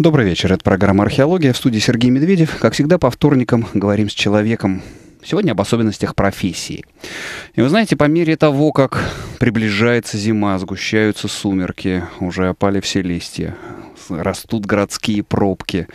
Добрый вечер. Это программа «Археология». В студии Сергей Медведев. Как всегда, по вторникам говорим с человеком. Сегодня об особенностях профессии. И вы знаете, по мере того, как приближается зима, сгущаются сумерки, уже опали все листья, растут городские пробки,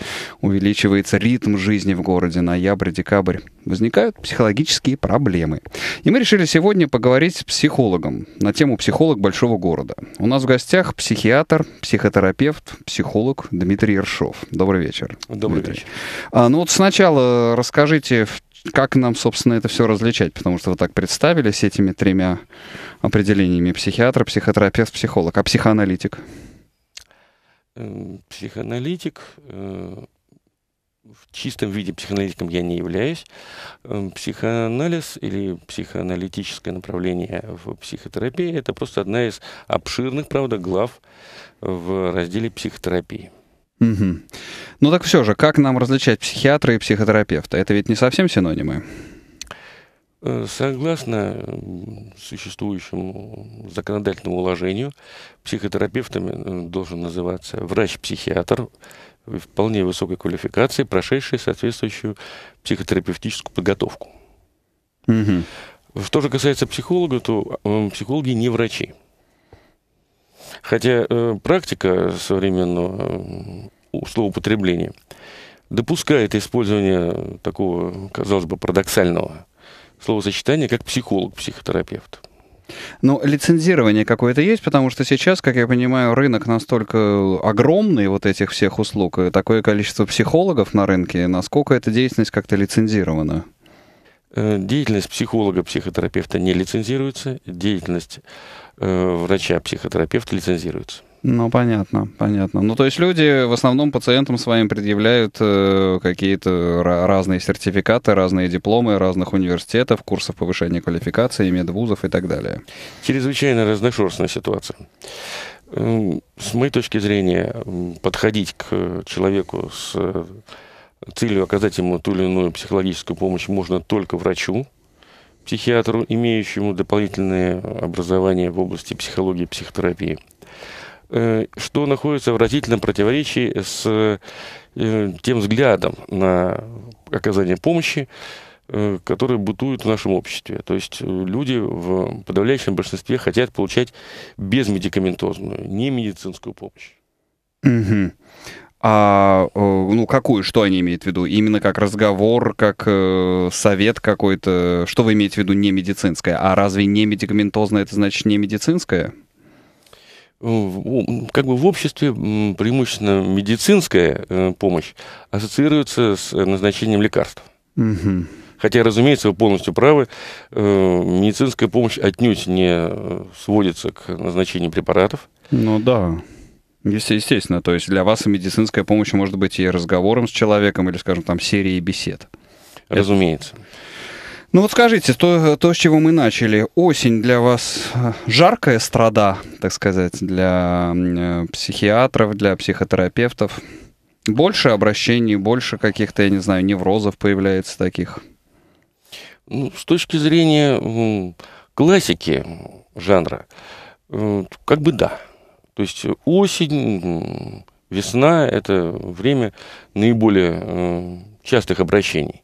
увеличивается ритм жизни в городе, ноябрь, декабрь. Возникают психологические проблемы. И мы решили сегодня поговорить с психологом на тему «Психолог большого города». У нас в гостях психиатр, психотерапевт, психолог Дмитрий Ершов. Добрый вечер. Добрый Дмитрий. вечер. А, ну вот сначала расскажите, как нам, собственно, это все различать? Потому что вы так представились этими тремя определениями. Психиатр, психотерапевт, психолог. А психоаналитик? Эм, психоаналитик, э, в чистом виде психоаналитиком я не являюсь. Эм, психоанализ или психоаналитическое направление в психотерапии – это просто одна из обширных, правда, глав в разделе психотерапии. Угу. Ну так все же, как нам различать психиатра и психотерапевта? Это ведь не совсем синонимы. Э, согласно существующему законодательному уложению, психотерапевтами э, должен называться врач-психиатр вполне высокой квалификации, прошедший соответствующую психотерапевтическую подготовку. Угу. Что же касается психолога, то э, психологи не врачи. Хотя э, практика современного э, словоупотребления допускает использование такого, казалось бы, парадоксального словосочетание как психолог-психотерапевт. Ну, лицензирование какое-то есть, потому что сейчас, как я понимаю, рынок настолько огромный вот этих всех услуг, и такое количество психологов на рынке, насколько эта деятельность как-то лицензирована? Э, деятельность психолога-психотерапевта не лицензируется, деятельность э, врача-психотерапевта лицензируется. Ну, понятно, понятно. Ну, то есть люди в основном пациентам своим предъявляют э, какие-то разные сертификаты, разные дипломы разных университетов, курсов повышения квалификации, медвузов и так далее. Чрезвычайно разношерстная ситуация. Эм, с моей точки зрения, подходить к человеку с э, целью оказать ему ту или иную психологическую помощь можно только врачу, психиатру, имеющему дополнительное образование в области психологии и психотерапии – Э, что находится в разительном противоречии с э, тем взглядом на оказание помощи, э, которые бытуют в нашем обществе. То есть люди в подавляющем большинстве хотят получать безмедикаментозную, не медицинскую помощь. Угу. А ну какую, что они имеют в виду? Именно как разговор, как э, совет какой-то. Что вы имеете в виду не медицинское? А разве не медикаментозное это значит не медицинское? как бы в обществе преимущественно медицинская э, помощь ассоциируется с э, назначением лекарств. Угу. Хотя, разумеется, вы полностью правы, э, медицинская помощь отнюдь не сводится к назначению препаратов. Ну да. Естественно, то есть для вас медицинская помощь может быть и разговором с человеком, или, скажем, там, серией бесед. Разумеется. Ну вот скажите, то, то, с чего мы начали. Осень для вас э, жаркая страда, так сказать, для э, психиатров, для психотерапевтов. Больше обращений, больше каких-то, я не знаю, неврозов появляется таких. Ну, с точки зрения классики жанра, э, как бы да. То есть осень, весна – это время наиболее частых обращений.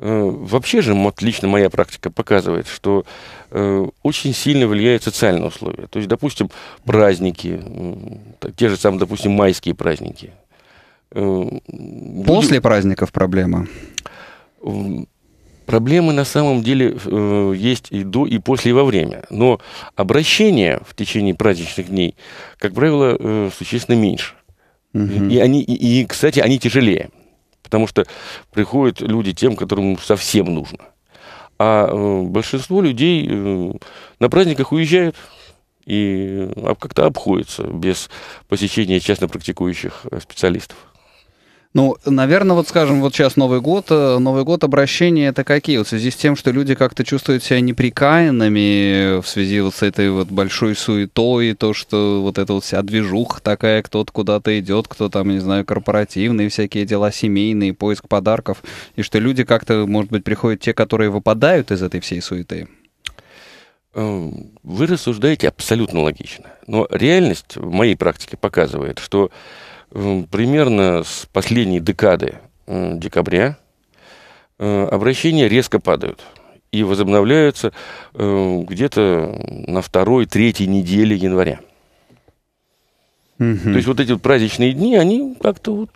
Э, вообще же, вот лично моя практика показывает, что э, очень сильно влияют социальные условия. То есть, допустим, праздники, э, те же самые, допустим, майские праздники. Э, После люди... праздников проблема? Проблемы на самом деле э, есть и до, и после, и во время. Но обращения в течение праздничных дней, как правило, э, существенно меньше. Угу. И, они, и, и, кстати, они тяжелее потому что приходят люди тем, которым совсем нужно. А э, большинство людей э, на праздниках уезжают и э, а как-то обходятся без посещения частно практикующих специалистов. Ну, наверное, вот скажем, вот сейчас Новый год, э, Новый год обращения это какие? Вот в связи с тем, что люди как-то чувствуют себя неприкаянными э, в связи вот с этой вот большой суетой, то, что вот эта вот вся движуха такая, кто-то куда-то идет, кто там, не знаю, корпоративные всякие дела, семейные, поиск подарков, и что люди как-то, может быть, приходят те, которые выпадают из этой всей суеты. Э, вы рассуждаете абсолютно логично. Но реальность в моей практике показывает, что примерно с последней декады декабря э, обращения резко падают и возобновляются э, где-то на второй, третьей неделе января. Угу. То есть вот эти праздничные дни, они как-то вот,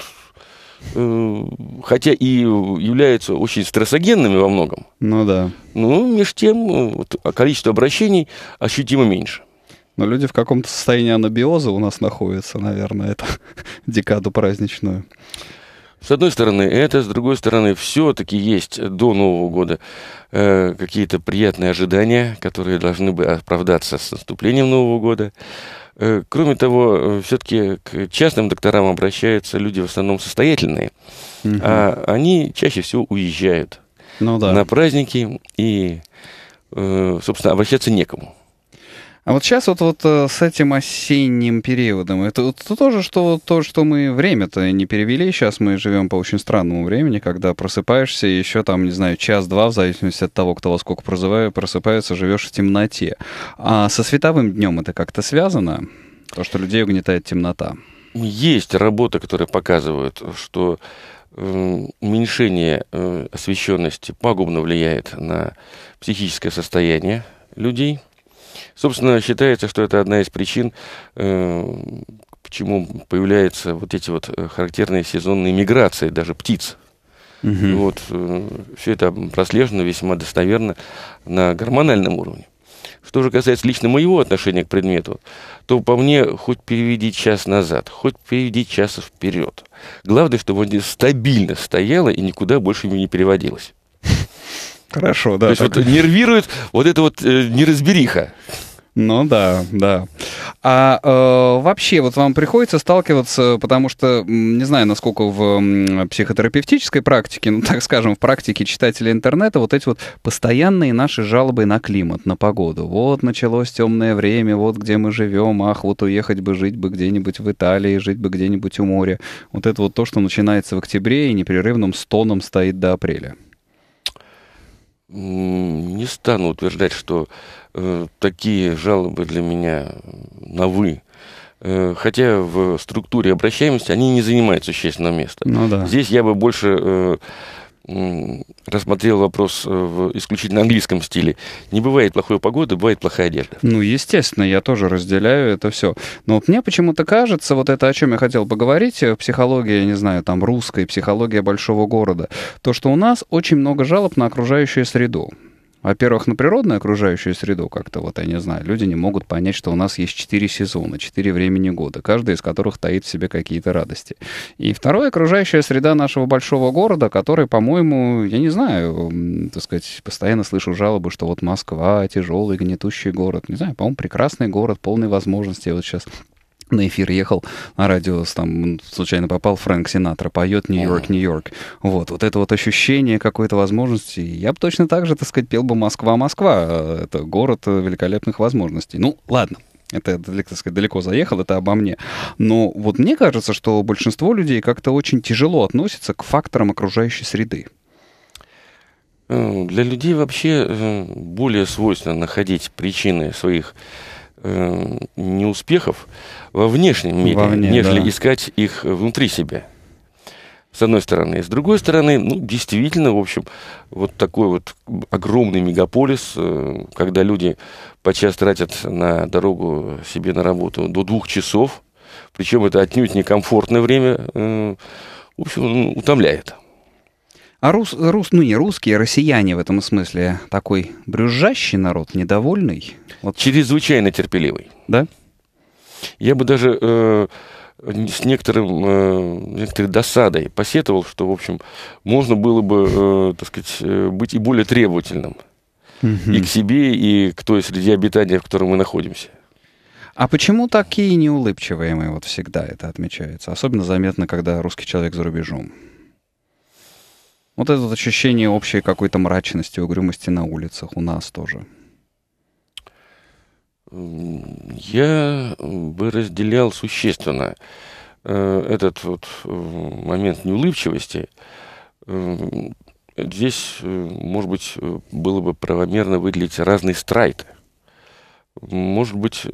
э, хотя и являются очень стрессогенными во многом. Ну да. Но меж тем вот, а количество обращений ощутимо меньше. Но люди в каком-то состоянии анабиоза у нас находятся, наверное, это декаду праздничную. С одной стороны это, с другой стороны все-таки есть до Нового года э, какие-то приятные ожидания, которые должны бы оправдаться с наступлением Нового года. Э, кроме того, э, все-таки к частным докторам обращаются люди в основном состоятельные, угу. а они чаще всего уезжают ну, да. на праздники и, э, собственно, обращаться некому. А вот сейчас вот, вот э, с этим осенним периодом, это, это тоже что, то, что мы время-то не перевели, сейчас мы живем по очень странному времени, когда просыпаешься еще там, не знаю, час-два, в зависимости от того, кто во сколько прозываю, просыпается, живешь в темноте. А со световым днем это как-то связано? То, что людей угнетает темнота. Есть работы, которые показывают, что э, уменьшение э, освещенности пагубно влияет на психическое состояние людей – Собственно, считается, что это одна из причин, почему э, появляются вот эти вот э, характерные сезонные миграции даже птиц. Угу. Вот, э, все это прослежено весьма достоверно на гормональном уровне. Что же касается лично моего отношения к предмету, то по мне хоть переведи час назад, хоть переведи час вперед. Главное, чтобы он стабильно стояло и никуда больше не переводилось. Хорошо, да. То есть вот нервирует вот это вот неразбериха. Ну да, да. А э, вообще, вот вам приходится сталкиваться, потому что не знаю, насколько в психотерапевтической практике, ну так скажем, в практике читателей интернета вот эти вот постоянные наши жалобы на климат, на погоду. Вот началось темное время, вот где мы живем, ах, вот уехать бы, жить бы где-нибудь в Италии, жить бы где-нибудь у моря. Вот это вот то, что начинается в октябре и непрерывным стоном стоит до апреля. Не стану утверждать, что Э, такие жалобы для меня на «вы», э, хотя в структуре обращаемости они не занимают существенного места. Ну, да. Здесь я бы больше э, рассмотрел вопрос в исключительно английском стиле. Не бывает плохой погоды, бывает плохая одежда. Ну, естественно, я тоже разделяю это все. Но вот мне почему-то кажется, вот это, о чем я хотел поговорить, психология, я не знаю, там русская, психология большого города, то, что у нас очень много жалоб на окружающую среду во-первых, на природную окружающую среду как-то, вот я не знаю, люди не могут понять, что у нас есть четыре сезона, четыре времени года, каждый из которых таит в себе какие-то радости. И второе, окружающая среда нашего большого города, который, по-моему, я не знаю, так сказать, постоянно слышу жалобы, что вот Москва тяжелый, гнетущий город. Не знаю, по-моему, прекрасный город, полный возможностей. Вот сейчас на эфир ехал, на радио там случайно попал, Фрэнк Синатра поет «Нью-Йорк, Нью-Йорк». Вот, вот это вот ощущение какой-то возможности. Я бы точно так же, так сказать, пел бы «Москва, Москва». Это город великолепных возможностей. Ну, ладно, это, так сказать, далеко заехал, это обо мне. Но вот мне кажется, что большинство людей как-то очень тяжело относятся к факторам окружающей среды. Эм, для людей вообще э, более свойственно находить причины своих э, неуспехов во внешнем мире, Вовне, нежели да. искать их внутри себя. С одной стороны. И с другой стороны, ну, действительно, в общем, вот такой вот огромный мегаполис, э, когда люди подчас тратят на дорогу себе на работу до двух часов, причем это отнюдь некомфортное время, э, в общем, утомляет. А рус, рус, ну не русские, а россияне в этом смысле такой брюзжащий народ, недовольный. Вот. Чрезвычайно терпеливый. Да? Я бы даже э, с некоторым, э, некоторой досадой посетовал, что, в общем, можно было бы, э, так сказать, э, быть и более требовательным. И к себе, и к той среде обитания, в котором мы находимся. А почему такие неулыбчивые мы вот всегда это отмечается? Особенно заметно, когда русский человек за рубежом. Вот это ощущение общей какой-то мрачности, угрюмости на улицах у нас тоже. Я бы разделял существенно э, этот вот э, момент неулыбчивости. Э, здесь, может быть, было бы правомерно выделить разные страйты. Может быть,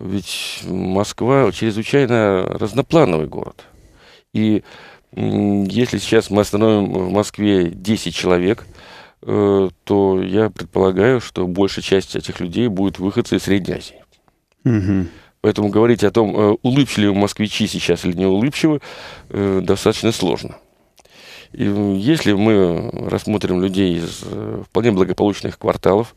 ведь Москва чрезвычайно разноплановый город. И если сейчас мы остановим в Москве 10 человек, э, то я предполагаю, что большая часть этих людей будет выходцы из Средней Азии. Угу. Поэтому говорить о том, э, улыбчивы москвичи сейчас или не улыбчивы, э, достаточно сложно. И если мы рассмотрим людей из вполне благополучных кварталов,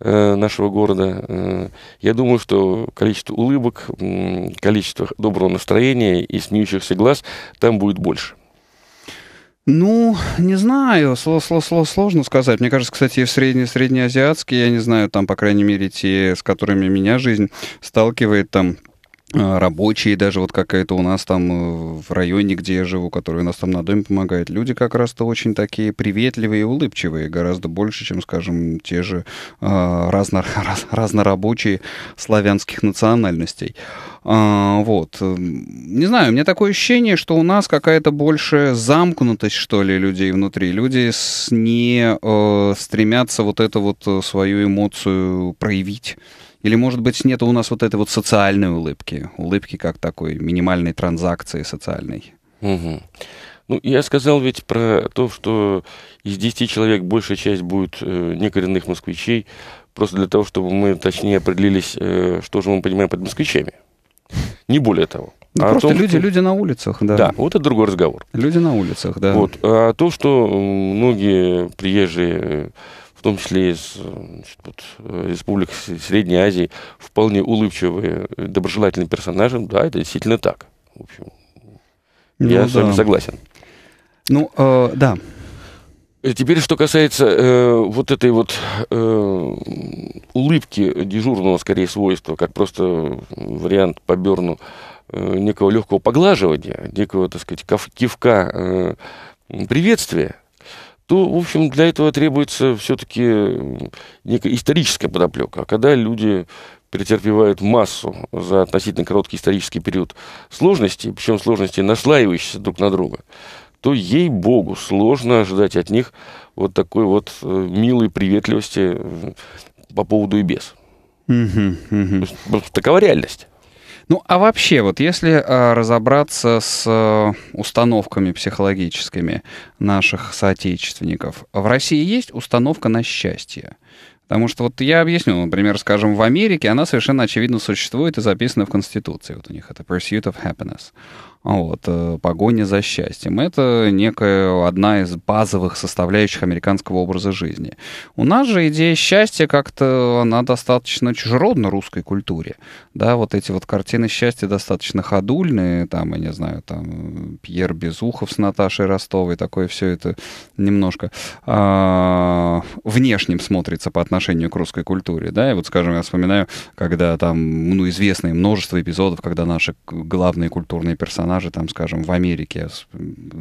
Э, нашего города. Э, я думаю, что количество улыбок, количество доброго настроения и смеющихся глаз там будет больше. Ну, не знаю, сло, сло, сложно сказать. Мне кажется, кстати, и в средне, среднеазиатские, я не знаю, там, по крайней мере, те, с которыми меня жизнь сталкивает, там, а, рабочие даже, вот какая-то у нас там э, в районе, где я живу, который у нас там на доме помогает, люди как раз-то очень такие приветливые и улыбчивые, гораздо больше, чем, скажем, те же э, разно, раз, разнорабочие славянских национальностей. А, вот. Эм, не знаю, у меня такое ощущение, что у нас какая-то больше замкнутость, что ли, людей внутри. Люди с, не э, стремятся вот эту вот э, свою эмоцию проявить. Или, может быть, нет у нас вот этой вот социальной улыбки, улыбки как такой минимальной транзакции социальной? Угу. Ну, я сказал ведь про то, что из 10 человек большая часть будет э, некоренных москвичей, просто для того, чтобы мы точнее определились, э, что же мы понимаем под москвичами. Не более того. Ну, а просто том, люди, что... люди на улицах, да. Да, вот это другой разговор. Люди на улицах, да. Вот. А то, что многие приезжие э, в том числе из значит, вот, э, республик Средней Азии, вполне улыбчивые, э, доброжелательные персонажи. Да, это действительно так. В общем, ну, я да. с вами согласен. Ну, э, да. Э, теперь, что касается э, вот этой вот э, улыбки дежурного, скорее, свойства, как просто вариант по Берну э, некого легкого поглаживания, некого, так сказать, кивка э, приветствия, то, ну, в общем, для этого требуется все-таки некая историческая подоплека. А когда люди претерпевают массу за относительно короткий исторический период сложностей, причем сложности наслаивающиеся друг на друга, то, ей-богу, сложно ожидать от них вот такой вот э, милой приветливости по поводу и без. Такова реальность. Ну, а вообще, вот если а, разобраться с а, установками психологическими наших соотечественников, в России есть установка на счастье? Потому что вот я объясню, например, скажем, в Америке она совершенно очевидно существует и записана в Конституции. Вот у них это pursuit of happiness. Вот, э, погоня за счастьем. Это некая одна из базовых составляющих американского образа жизни. У нас же идея счастья как-то, она достаточно чужеродна русской культуре. Да, вот эти вот картины счастья достаточно ходульные, там, я не знаю, там, Пьер Безухов с Наташей Ростовой, такое все это немножко э, внешним смотрится по отношению к русской культуре, да, и вот, скажем, я вспоминаю, когда там, ну, известное множество эпизодов, когда наши главные культурные персонажи персонажи, там, скажем, в Америке.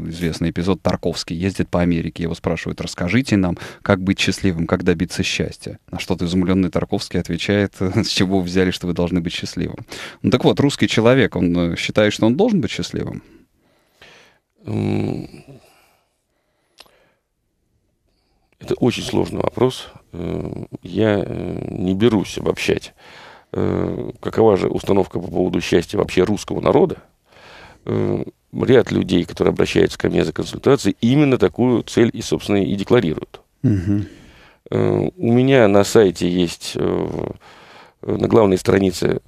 Известный эпизод Тарковский ездит по Америке, его спрашивают, расскажите нам, как быть счастливым, как добиться счастья. На что-то изумленный Тарковский отвечает, с чего вы взяли, что вы должны быть счастливым. Ну так вот, русский человек, он э, считает, что он должен быть счастливым? Это очень сложный вопрос. Э, я э, не берусь обобщать. Какова же установка по поводу счастья вообще русского народа? Э, ряд людей, которые обращаются ко мне за консультацией, именно такую цель и, собственно, и декларируют. Угу. У меня на сайте есть э, на главной странице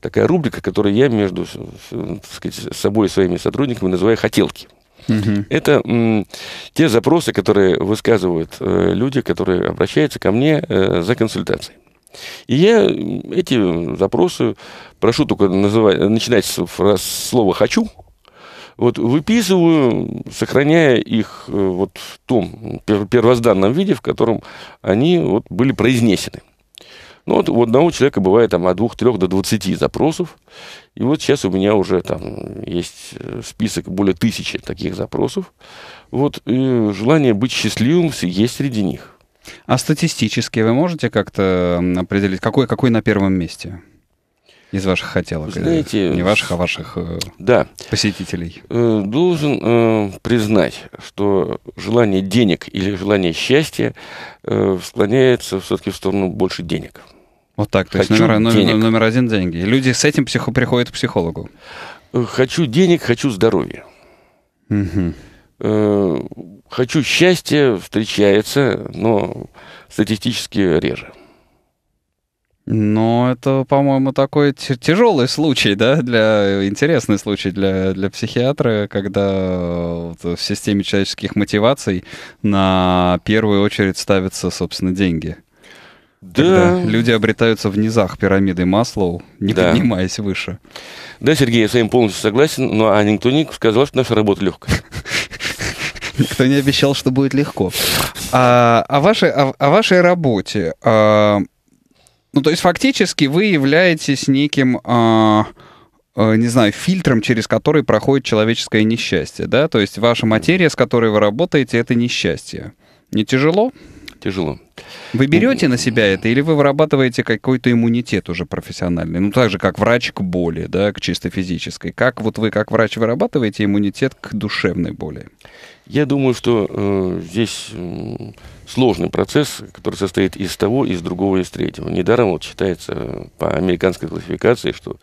такая рубрика, которую я между так сказать, собой и своими сотрудниками называю «хотелки». Угу. Это м, те запросы, которые высказывают э, люди, которые обращаются ко мне э, за консультацией. И я эти запросы прошу только называть, начинать с слова «хочу», вот, выписываю, сохраняя их э, вот в том первозданном виде, в котором они вот были произнесены. Ну, вот у одного человека бывает там от двух-трех до двадцати запросов. И вот сейчас у меня уже там есть э, список более тысячи таких запросов. Вот и желание быть счастливым есть среди них. А статистически вы можете как-то определить, какой, какой на первом месте? Из ваших хотелок. Знаете, не ваших, а ваших э, да, посетителей. Э, должен э, признать, что желание денег или желание счастья э, склоняется все-таки в сторону больше денег. Вот так, то хочу есть номер, номер, денег. номер один деньги. И люди с этим психо приходят к психологу. Э, хочу денег, хочу здоровья. Угу. Э, «хочу счастья» встречается, но статистически реже. Ну, это, по-моему, такой тяжелый случай, да, для интересный случай для, для психиатра, когда в системе человеческих мотиваций на первую очередь ставятся, собственно, деньги. Да. Когда люди обретаются в низах пирамиды Маслоу, не да. поднимаясь выше. Да, Сергей, я с вами полностью согласен, но Анинг Туник сказал, что наша работа легкая. Кто не обещал, что будет легко. А, о, а вашей, о, а, о а вашей работе. А, ну, то есть фактически вы являетесь неким... А, не знаю, фильтром, через который проходит человеческое несчастье, да? То есть ваша материя, с которой вы работаете, это несчастье. Не тяжело? Тяжело. Вы берете на себя это или вы вырабатываете какой-то иммунитет уже профессиональный? Ну, так же, как врач к боли, да, к чисто физической. Как вот вы, как врач, вырабатываете иммунитет к душевной боли? Я думаю, что э, здесь сложный процесс, который состоит из того, из другого, и из третьего. Недаром вот считается э, по американской классификации, что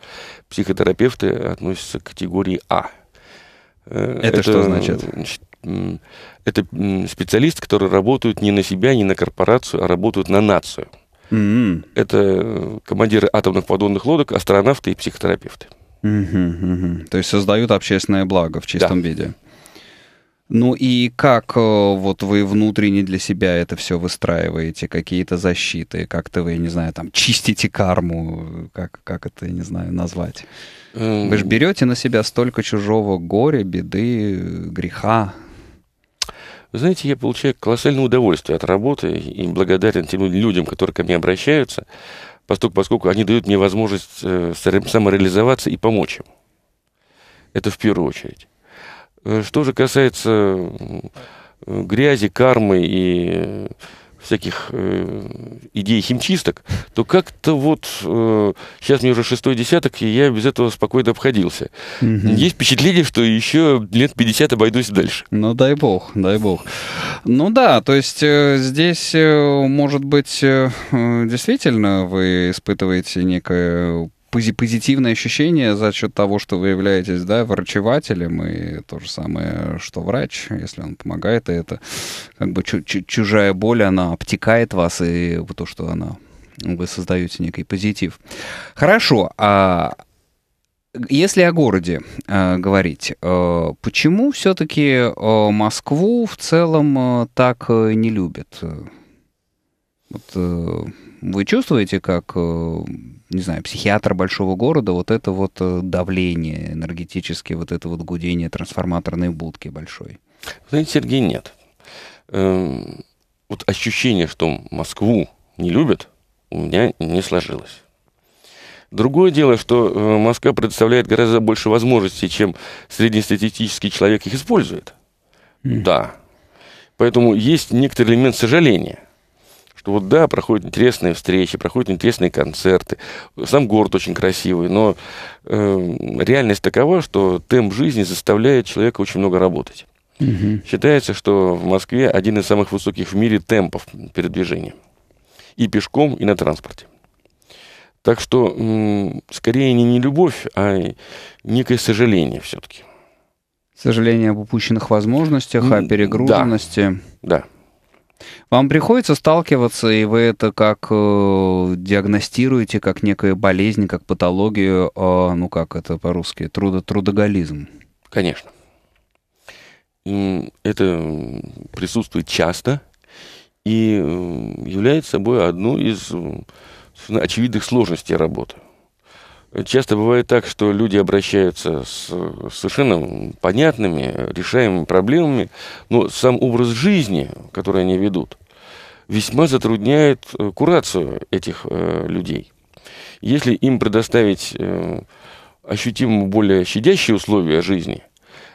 психотерапевты относятся к категории А. это, это что значит? это специалисты, которые работают не на себя, не на корпорацию, а работают на нацию. Mm-hmm. Это э, командиры атомных подводных лодок, астронавты и психотерапевты. Угу, угу. То есть создают общественное благо в чистом да. виде. Ну и как э, вот вы внутренне для себя это все выстраиваете? Какие-то защиты? Как-то вы, я не знаю, там чистите карму? Как, как это, я не знаю, назвать? Вы же эм. берете на себя столько чужого горя, беды, греха. Вы знаете, я получаю колоссальное удовольствие от работы и благодарен тем людям, которые ко мне обращаются, поскольку, поскольку они дают мне возможность э, самореализоваться и помочь им. Это в первую очередь. Э, что же касается грязи, кармы и э, всяких э, идей химчисток, то как-то вот э, сейчас мне уже шестой десяток, и я без этого спокойно обходился. Угу. Есть впечатление, что еще лет 50 обойдусь дальше. Ну дай бог, дай бог. Ну да, то есть э, здесь, э, может быть, э, э действительно вы испытываете некое пози позитивное ощущение за счет того, что вы являетесь да, врачевателем, и то же самое, что врач, если он помогает, и это как бы чужая боль, она обтекает вас, и то, что она вы создаете некий позитив. Хорошо, а если о городе э, говорить, э, почему все-таки э, Москву в целом э, так э, не любят? Вот, э, вы чувствуете, как э, не знаю, психиатра большого города, вот это вот э, давление энергетически, вот это вот гудение трансформаторной будки большой? Знаете, Сергей, нет. Эм, вот ощущение, что Москву не любят, у меня не сложилось. Другое дело, что э, Москва предоставляет гораздо больше возможностей, чем среднестатистический человек их использует. Mm. Да. Поэтому есть некоторый элемент сожаления что вот да, проходят интересные встречи, проходят интересные концерты, сам город очень красивый, но э, реальность такова, что темп жизни заставляет человека очень много работать. Угу. Считается, что в Москве один из самых высоких в мире темпов передвижения. И пешком, и на транспорте. Так что, м- скорее, не, не любовь, а некое сожаление все-таки. Сожаление об упущенных возможностях, о перегруженности. Да, да. Вам приходится сталкиваться, и вы это как э, диагностируете, как некая болезнь, как патологию, э, ну как это по-русски, трудо трудоголизм? Конечно. Это присутствует часто и э, является собой одну из э, очевидных сложностей работы. Часто бывает так, что люди обращаются с совершенно понятными, решаемыми проблемами, но сам образ жизни, который они ведут, весьма затрудняет э, курацию этих э, людей. Если им предоставить э, ощутимо более щадящие условия жизни,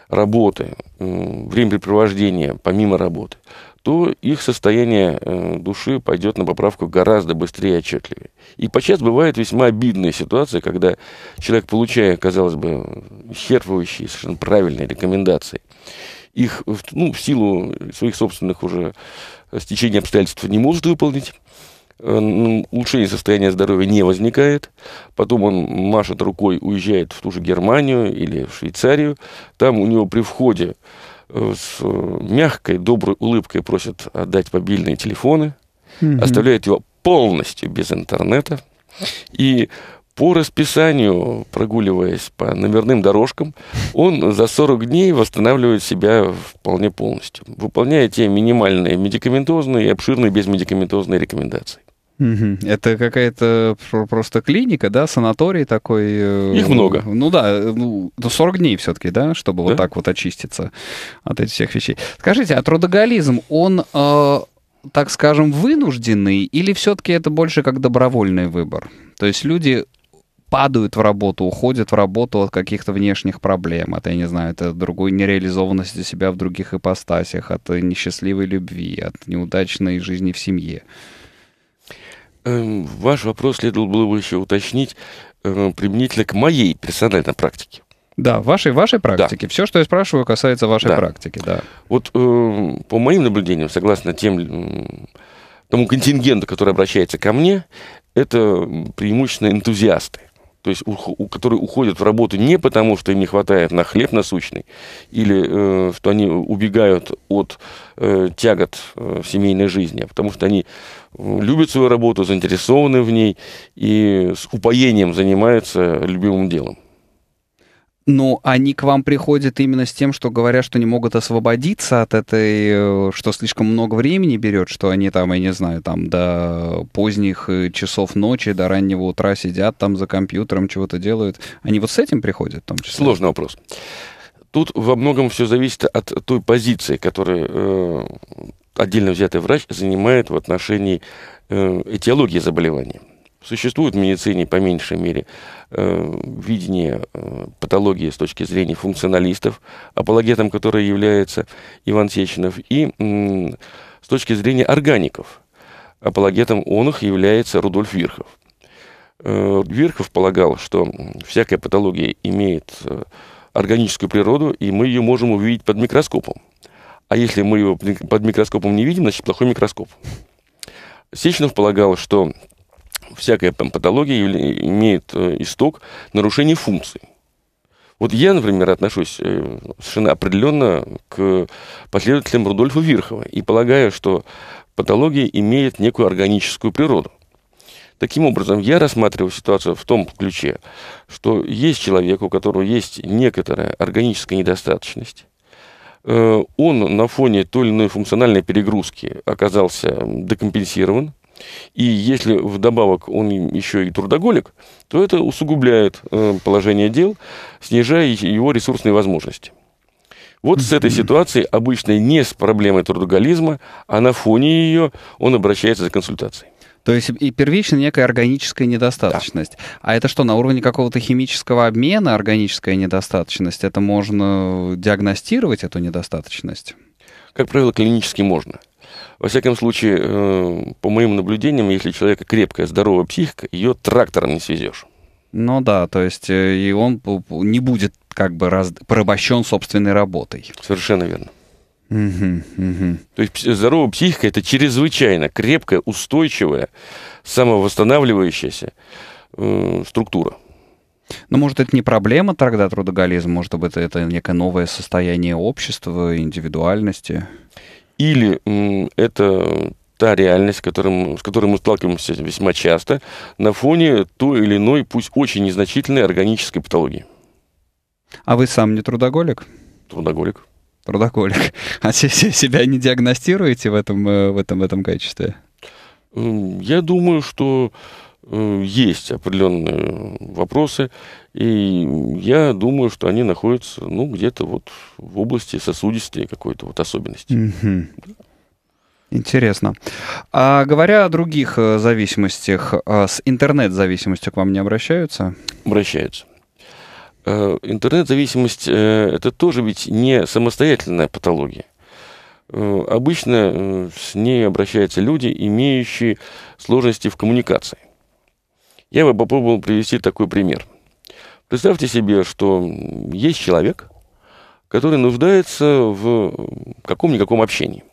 работы, э, времяпрепровождения помимо работы, то их состояние э, души пойдет на поправку гораздо быстрее и отчетливее. И подчас бывает весьма обидная ситуация, когда человек, получая, казалось бы, исчерпывающие, совершенно правильные рекомендации, их ну, в силу своих собственных уже стечений обстоятельств не может выполнить, э, ну, улучшение состояния здоровья не возникает. Потом он машет рукой, уезжает в ту же Германию или в Швейцарию. Там у него при входе Э, с э, мягкой, доброй улыбкой просят отдать мобильные телефоны, угу. оставляет его полностью без интернета. И по расписанию, прогуливаясь по номерным дорожкам, он за 40 дней восстанавливает себя вполне полностью, выполняя те минимальные медикаментозные и обширные безмедикаментозные рекомендации. Это какая-то просто клиника, да, санаторий такой. Э, Их много. Ну да, ну 40 ну, дней все-таки, да, чтобы да? вот так вот очиститься от этих всех вещей. Скажите, а трудоголизм, он, э, так скажем, вынужденный или все-таки это больше как добровольный выбор? То есть люди падают в работу, уходят в работу от каких-то внешних проблем, от, я не знаю, это другой нереализованности себя в других ипостасях, от э, несчастливой любви, от неудачной жизни в семье. Эм, ваш вопрос следовало было бы еще уточнить э, применительно к моей персональной практике. Да, вашей, вашей практике. Да. Все, что я спрашиваю, касается вашей да. практики. Да. Вот э, по моим наблюдениям, согласно тем, тому контингенту, который обращается ко мне, это преимущественно энтузиасты то есть у, у, которые уходят в работу не потому, что им не хватает на хлеб насущный, или э, что они убегают от э, тягот э, семейной жизни, а потому что они э, любят свою работу, заинтересованы в ней и с упоением занимаются любимым делом но они к вам приходят именно с тем, что говорят, что не могут освободиться от этой, э, что слишком много времени берет, что они там, я не знаю, там до поздних э, часов ночи, до раннего утра сидят там за компьютером, чего-то делают. Они вот с этим приходят в том числе? Сложный вопрос. Тут во многом все зависит от той позиции, которую э, отдельно взятый врач занимает в отношении э, этиологии заболевания. Существует в медицине, по меньшей мере, э, видение э, патологии с точки зрения функционалистов, апологетом которой является Иван Сеченов, и с точки зрения органиков. Апологетом он их является Рудольф Вирхов. Э, Вирхов полагал, что всякая патология имеет органическую природу, и мы ее можем увидеть под микроскопом. А если мы его под микроскопом не видим, значит плохой микроскоп. Сеченов полагал, что всякая патология имеет э, исток нарушения функций. Вот я, например, отношусь э, совершенно определенно к последователям Рудольфа Вирхова и полагаю, что патология имеет некую органическую природу. Таким образом, я рассматриваю ситуацию в том ключе, что есть человек, у которого есть некоторая органическая недостаточность, э, он на фоне той или иной функциональной перегрузки оказался декомпенсирован, и если вдобавок он еще и трудоголик, то это усугубляет э, положение дел, снижая его ресурсные возможности. Вот с этой ситуацией обычно не с проблемой трудоголизма, а на фоне ее он обращается за консультацией. То есть и первично некая органическая недостаточность. Да. А это что, на уровне какого-то химического обмена органическая недостаточность? Это можно диагностировать эту недостаточность? Как правило, клинически можно. Во всяком случае, э, по моим наблюдениям, если у человека крепкая, здоровая психика, ее трактором не свезешь. Ну да, то есть э, и он не будет как бы раз... порабощен собственной работой. Совершенно верно. То есть здоровая психика это чрезвычайно крепкая, устойчивая, самовосстанавливающаяся э, структура. Но, ну, может, это не проблема тогда трудоголизм, может быть, это некое новое состояние общества, индивидуальности? Или это та реальность, которым, с которой мы сталкиваемся весьма часто, на фоне той или иной, пусть очень незначительной органической патологии. А вы сам не трудоголик? Трудоголик. Трудоголик. А себя не диагностируете в этом, э, в этом, в этом качестве? Я думаю, что есть определенные вопросы, и я думаю, что они находятся, ну, где-то вот в области сосудистой какой-то вот особенности. Mm-hmm. Интересно. А говоря о других э, зависимостях, э, с интернет-зависимостью к вам не обращаются? Обращаются. Э, интернет-зависимость – это тоже ведь не самостоятельная патология. Обычно с ней обращаются люди, имеющие сложности в коммуникации. Я бы попробовал привести такой пример. Представьте себе, что есть человек, который нуждается в каком-никаком общении.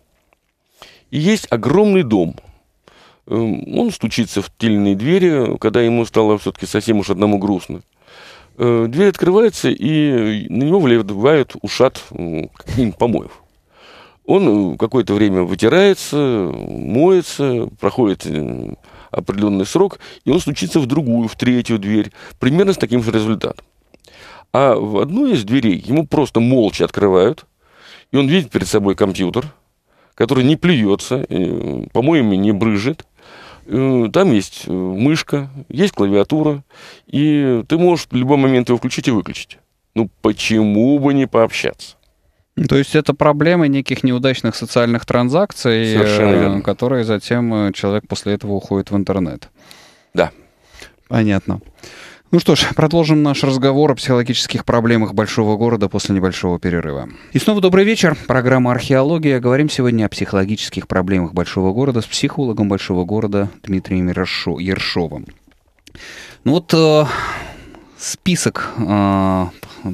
И есть огромный дом. Эм, он стучится в тельные двери, когда ему стало все-таки совсем уж одному грустно. Э, дверь открывается, и на него вливают ушат каких-нибудь помоев. Он э, какое-то время вытирается, моется, проходит э, определенный срок, и он стучится в другую, в третью дверь, примерно с таким же результатом. А в одну из дверей ему просто молча открывают, и он видит перед собой компьютер, который не плюется, э, по-моему, не брыжет. Э, там есть э, мышка, есть клавиатура, и ты можешь в любой момент его включить и выключить. Ну почему бы не пообщаться? Ну, то есть это проблемы неких неудачных социальных транзакций, э, которые затем э, человек после этого уходит в интернет. Да. Понятно. Ну что ж, продолжим наш разговор о психологических проблемах большого города после небольшого перерыва. И снова добрый вечер. Программа «Археология». Говорим сегодня о психологических проблемах большого города с психологом большого города Дмитрием Ершовым. Ну вот э, список, э,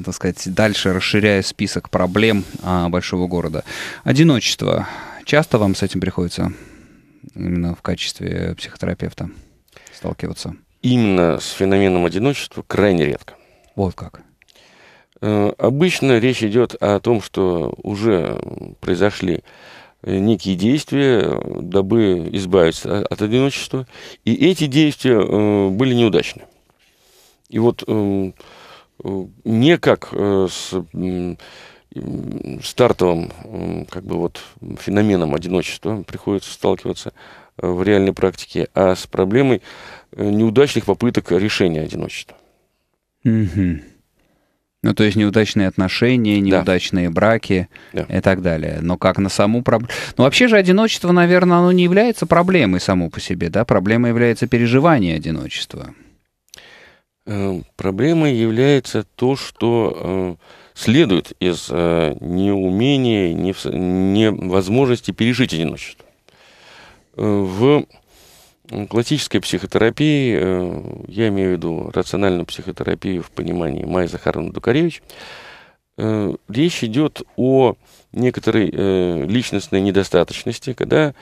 так сказать, дальше расширяя список проблем э, большого города. Одиночество. Часто вам с этим приходится именно в качестве психотерапевта сталкиваться? Именно с феноменом одиночества крайне редко. Вот как. Э, обычно речь идет о том, что уже произошли э, некие действия, э, дабы избавиться а, от одиночества. И эти действия э, были неудачны. И вот э, э, не как э, с стартовым как бы вот феноменом одиночества приходится сталкиваться в реальной практике, а с проблемой неудачных попыток решения одиночества. Угу. Ну, то есть неудачные отношения, неудачные да. браки да. и так далее. Но как на саму проблему... Ну, вообще же одиночество, наверное, оно не является проблемой само по себе, да? Проблема является переживание одиночества. Э, проблемой является то, что э, следует из э, неумения, невозможности пережить одиночество. В классической психотерапии, я имею в виду рациональную психотерапию в понимании Майя Захаровна Дукаревич, речь идет о некоторой личностной недостаточности, когда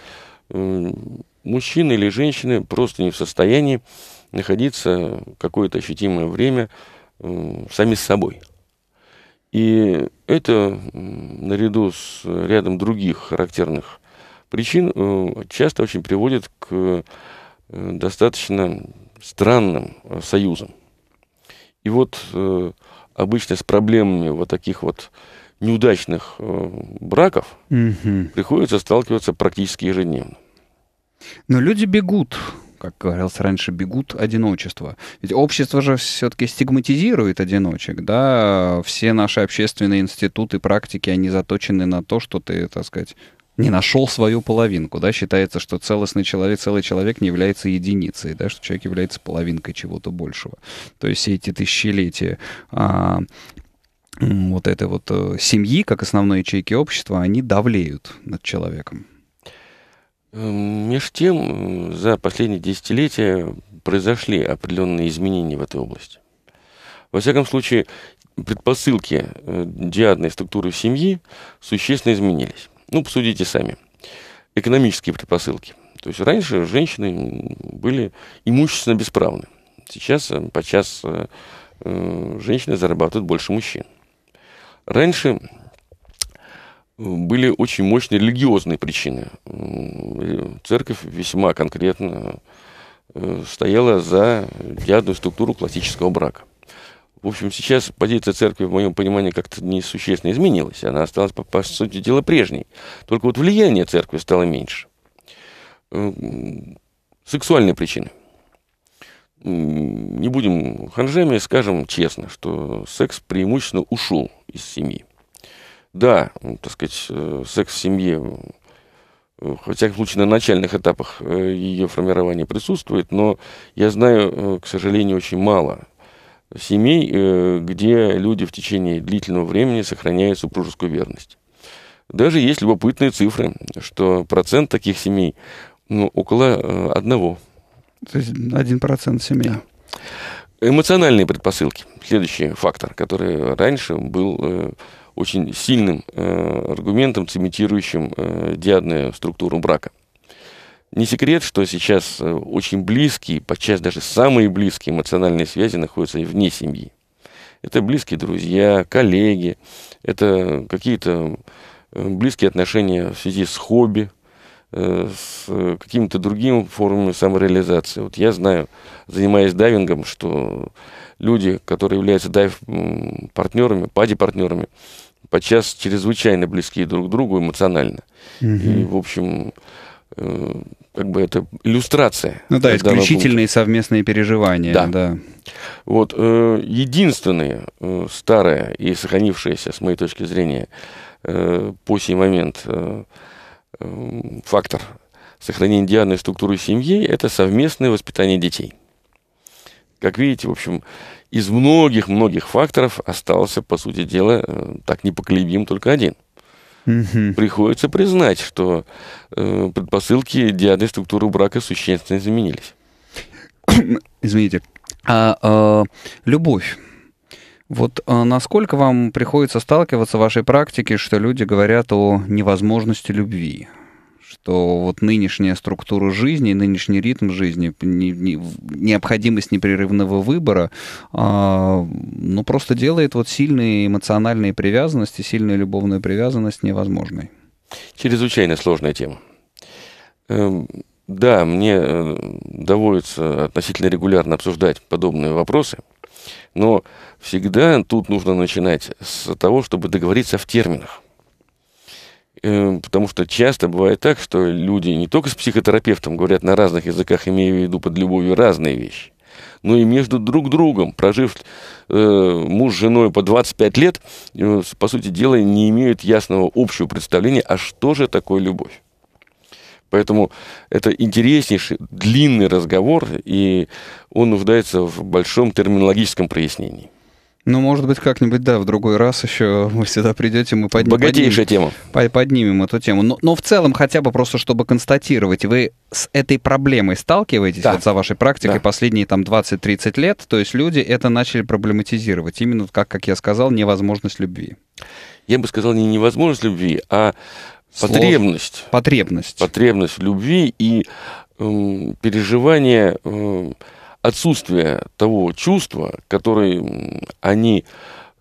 мужчина или женщина просто не в состоянии находиться какое-то ощутимое время сами с собой. И это наряду с рядом других характерных причин э, часто очень приводит к э, достаточно странным э, союзам. И вот обычно с проблемами вот таких вот неудачных браков угу. приходится сталкиваться практически ежедневно. Но люди бегут как говорилось раньше, бегут одиночество. Ведь общество же все-таки стигматизирует одиночек, да, все наши общественные институты, практики, они заточены на то, что ты, так сказать, не нашел свою половинку, да, считается, что целостный человек, целый человек не является единицей, да, что человек является половинкой чего-то большего. То есть все эти тысячелетия а, вот этой вот э, семьи, как основной ячейки общества, они давлеют над человеком. Эм, меж тем, э, за последние десятилетия произошли определенные изменения в этой области. Во всяком случае, предпосылки э, диадной структуры семьи существенно изменились. Ну, посудите сами. Экономические предпосылки. То есть раньше женщины были имущественно бесправны. Сейчас э, подчас женщины зарабатывают больше мужчин. Раньше были очень мощные религиозные причины. Церковь весьма конкретно э, стояла за ядерную структуру классического брака. В общем, сейчас позиция церкви, в моем понимании, как-то несущественно изменилась. Она осталась, по, по сути дела, прежней. Только вот влияние церкви стало меньше. Э, сексуальные причины. Не будем ханжами, скажем честно, что секс преимущественно ушел из семьи да, ну, так сказать, э, секс в семье, хотя э, всяком случае, на начальных этапах э, ее формирования присутствует, но я знаю, к сожалению, очень мало семей, где люди в течение длительного времени сохраняют супружескую верность. Даже есть любопытные цифры, что процент таких семей ну, около одного. То есть один процент семей. Эмоциональные предпосылки. Следующий фактор, который раньше был очень сильным э, аргументом, цементирующим э, диадную структуру брака. Не секрет, что сейчас э, очень близкие, подчас даже самые близкие эмоциональные связи находятся вне семьи. Это близкие друзья, коллеги, это какие-то э, близкие отношения в связи с хобби, э, с какими-то другими формами самореализации. Вот я знаю, занимаясь дайвингом, что люди, которые являются дайв-партнерами, пади-партнерами, партнерами пади партнерами подчас чрезвычайно близки друг к другу эмоционально. Угу. И, в общем, э, как бы это иллюстрация. Ну да, исключительные совместные переживания. Да. да. Вот э, единственное э, старое и сохранившееся, с моей точки зрения, э, по сей момент э, э, фактор сохранения идеальной структуры семьи – это совместное воспитание детей. Как видите, в общем, из многих-многих факторов остался, по сути дела, э, так непоколебим только один. Угу. Приходится признать, что э, предпосылки диадной структуры брака существенно изменились. Извините. А, а, любовь. Вот а, насколько вам приходится сталкиваться в вашей практике, что люди говорят о невозможности любви? что вот нынешняя структура жизни, нынешний ритм жизни, необходимость непрерывного выбора, а, ну, просто делает вот сильные эмоциональные привязанности, сильную любовную привязанность невозможной. Чрезвычайно сложная тема. Эм, да, мне э, доводится относительно регулярно обсуждать подобные вопросы, но всегда тут нужно начинать с того, чтобы договориться в терминах. Эм, потому что часто бывает так, что люди не только с психотерапевтом говорят на разных языках, имея в виду под любовью разные вещи, но и между друг другом, прожив э, муж с женой по 25 лет, э, по сути дела, не имеют ясного общего представления, а что же такое любовь. Поэтому это интереснейший, длинный разговор, и он нуждается в большом терминологическом прояснении. Ну, может быть, как-нибудь, да, в другой раз еще вы сюда придете, мы поднимем. Богатейшая поднимем, тема. Поднимем эту тему. Но, но в целом хотя бы просто, чтобы констатировать, вы с этой проблемой сталкиваетесь да. вот за вашей практикой да. последние там 20-30 лет, то есть люди это начали проблематизировать. Именно, как, как я сказал, невозможность любви. Я бы сказал, не невозможность любви, а Слож... потребность. Потребность. Потребность любви и э, переживание... Э, отсутствие того чувства, которое они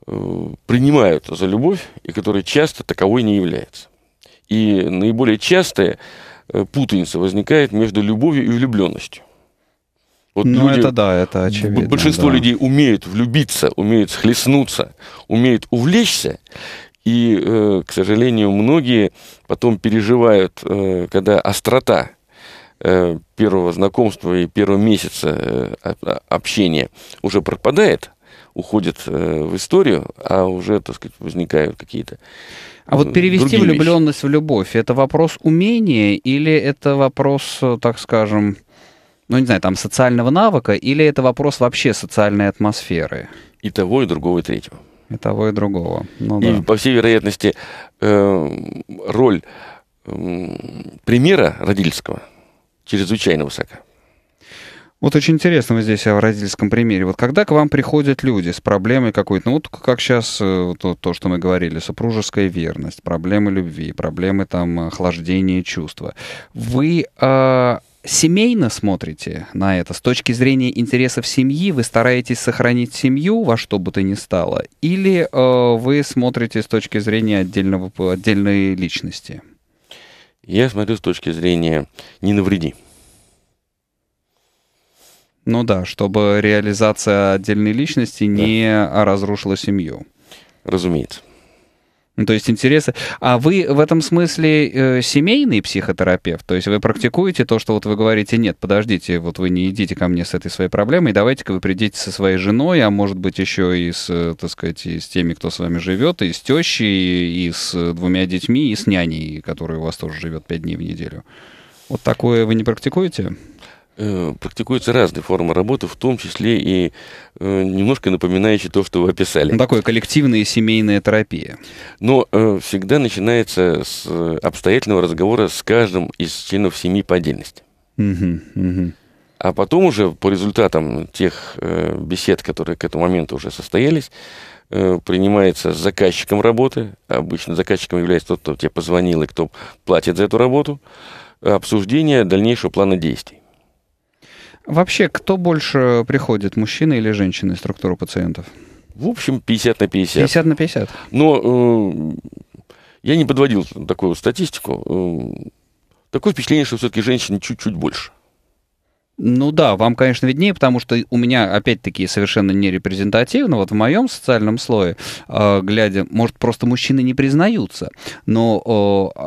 э, принимают за любовь и которое часто таковой не является. И наиболее частая э, путаница возникает между любовью и влюбленностью. Вот ну, люди, это да, это очевидно. Большинство да. людей умеют влюбиться, умеют схлестнуться, умеют увлечься. И, э, к сожалению, многие потом переживают, когда острота Э, первого знакомства и первого месяца э, а, общения уже пропадает, уходит э, в историю, а уже, так сказать, возникают какие-то. А вот перевести влюбленность вещи. в любовь это вопрос умения или это вопрос, так скажем, ну не знаю, там социального навыка, или это вопрос вообще социальной атмосферы? И того, и другого, и третьего. И того, и другого. Ну, и, да. по всей вероятности, роль эм, примера родительского чрезвычайно высока. Вот очень интересно вот здесь о а, родительском примере. Вот когда к вам приходят люди с проблемой какой-то, ну вот как сейчас э, то, то, что мы говорили, супружеская верность, проблемы любви, проблемы там охлаждения чувства, вы э, семейно смотрите на это? С точки зрения интересов семьи вы стараетесь сохранить семью во что бы то ни стало? Или э, вы смотрите с точки зрения отдельного, отдельной личности? — я смотрю с точки зрения «не навреди». Ну да, чтобы реализация отдельной личности да. не разрушила семью. Разумеется. Ну, то есть интересы. А вы в этом смысле э, семейный психотерапевт? То есть вы практикуете то, что вот вы говорите, нет, подождите, вот вы не идите ко мне с этой своей проблемой, давайте-ка вы придите со своей женой, а может быть еще и с, э, так сказать, и с теми, кто с вами живет, и с тещей, и с э, двумя детьми, и с няней, которая у вас тоже живет пять дней в неделю. Вот такое вы не практикуете? Э, практикуются разные формы работы, в том числе и э, немножко напоминающие то, что вы описали. Ну, такое коллективная семейная терапия. Но ну, э, всегда начинается с обстоятельного разговора с каждым из членов семьи по отдельности. Угу, угу. А потом уже по результатам тех э, бесед, которые к этому моменту уже состоялись, э, принимается с заказчиком работы. Обычно заказчиком является тот, кто тебе позвонил и кто платит за эту работу. Обсуждение дальнейшего плана действий. Вообще, кто больше приходит, мужчины или женщины, структуру пациентов? В общем, 50 на 50. 50 на 50. Но э, я не подводил такую статистику. Э, такое впечатление, что все-таки женщины чуть-чуть больше. Ну да, вам, конечно, виднее, потому что у меня, опять-таки, совершенно не репрезентативно, вот в моем социальном слое, э, глядя, может, просто мужчины не признаются, но э,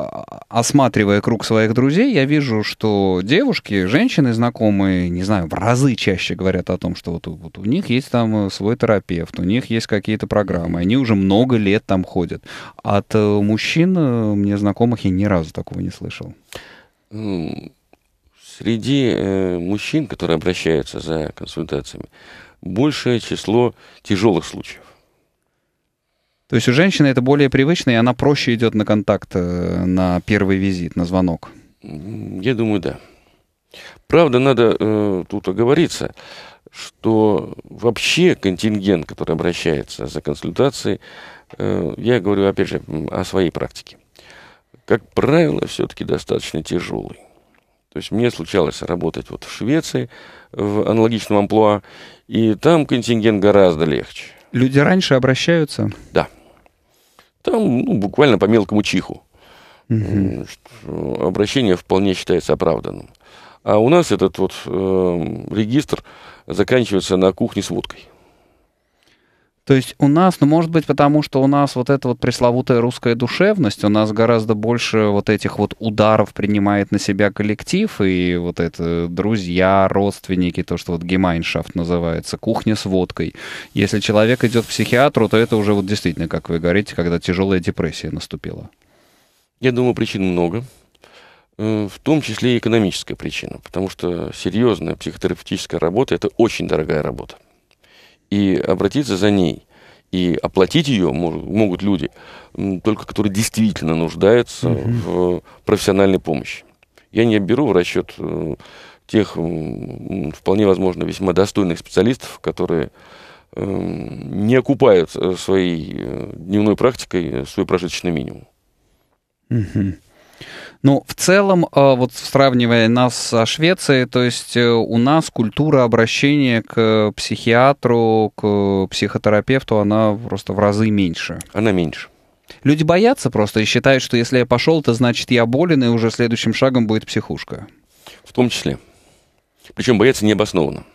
осматривая круг своих друзей, я вижу, что девушки, женщины знакомые, не знаю, в разы чаще говорят о том, что вот, вот у них есть там свой терапевт, у них есть какие-то программы, они уже много лет там ходят. От э, мужчин э, мне знакомых я ни разу такого не слышал среди э, мужчин, которые обращаются за консультациями, большее число тяжелых случаев. То есть у женщины это более привычно, и она проще идет на контакт, э, на первый визит, на звонок? Я думаю, да. Правда, надо э, тут оговориться, что вообще контингент, который обращается за консультацией, э, я говорю, опять же, о своей практике, как правило, все-таки достаточно тяжелый. То есть мне случалось работать вот в Швеции в аналогичном амплуа, и там контингент гораздо легче. Люди раньше обращаются? Да. Там ну, буквально по мелкому чиху. Угу. Обращение вполне считается оправданным. А у нас этот вот э, регистр заканчивается на кухне с водкой. То есть у нас, ну, может быть, потому что у нас вот эта вот пресловутая русская душевность, у нас гораздо больше вот этих вот ударов принимает на себя коллектив, и вот это э, друзья, родственники, то, что вот гемайншафт называется, кухня с водкой. Если человек идет к психиатру, то это уже вот действительно, как вы говорите, когда тяжелая депрессия наступила. Я думаю, причин много э, в том числе и экономическая причина, потому что серьезная психотерапевтическая работа – это очень дорогая работа и обратиться за ней. И оплатить ее могут люди, только которые действительно нуждаются угу. в профессиональной помощи. Я не беру в расчет э, тех вполне возможно весьма достойных специалистов, которые эм, не окупают э, своей э, дневной практикой свой прожиточный минимум. Угу. Ну, в целом, а, вот сравнивая нас со Швецией, то есть э, у нас культура обращения к психиатру, к психотерапевту, она просто в разы меньше. Она меньше. Люди боятся просто и считают, что если я пошел, то значит я болен, и уже следующим шагом будет психушка. В том числе. Причем боятся необоснованно.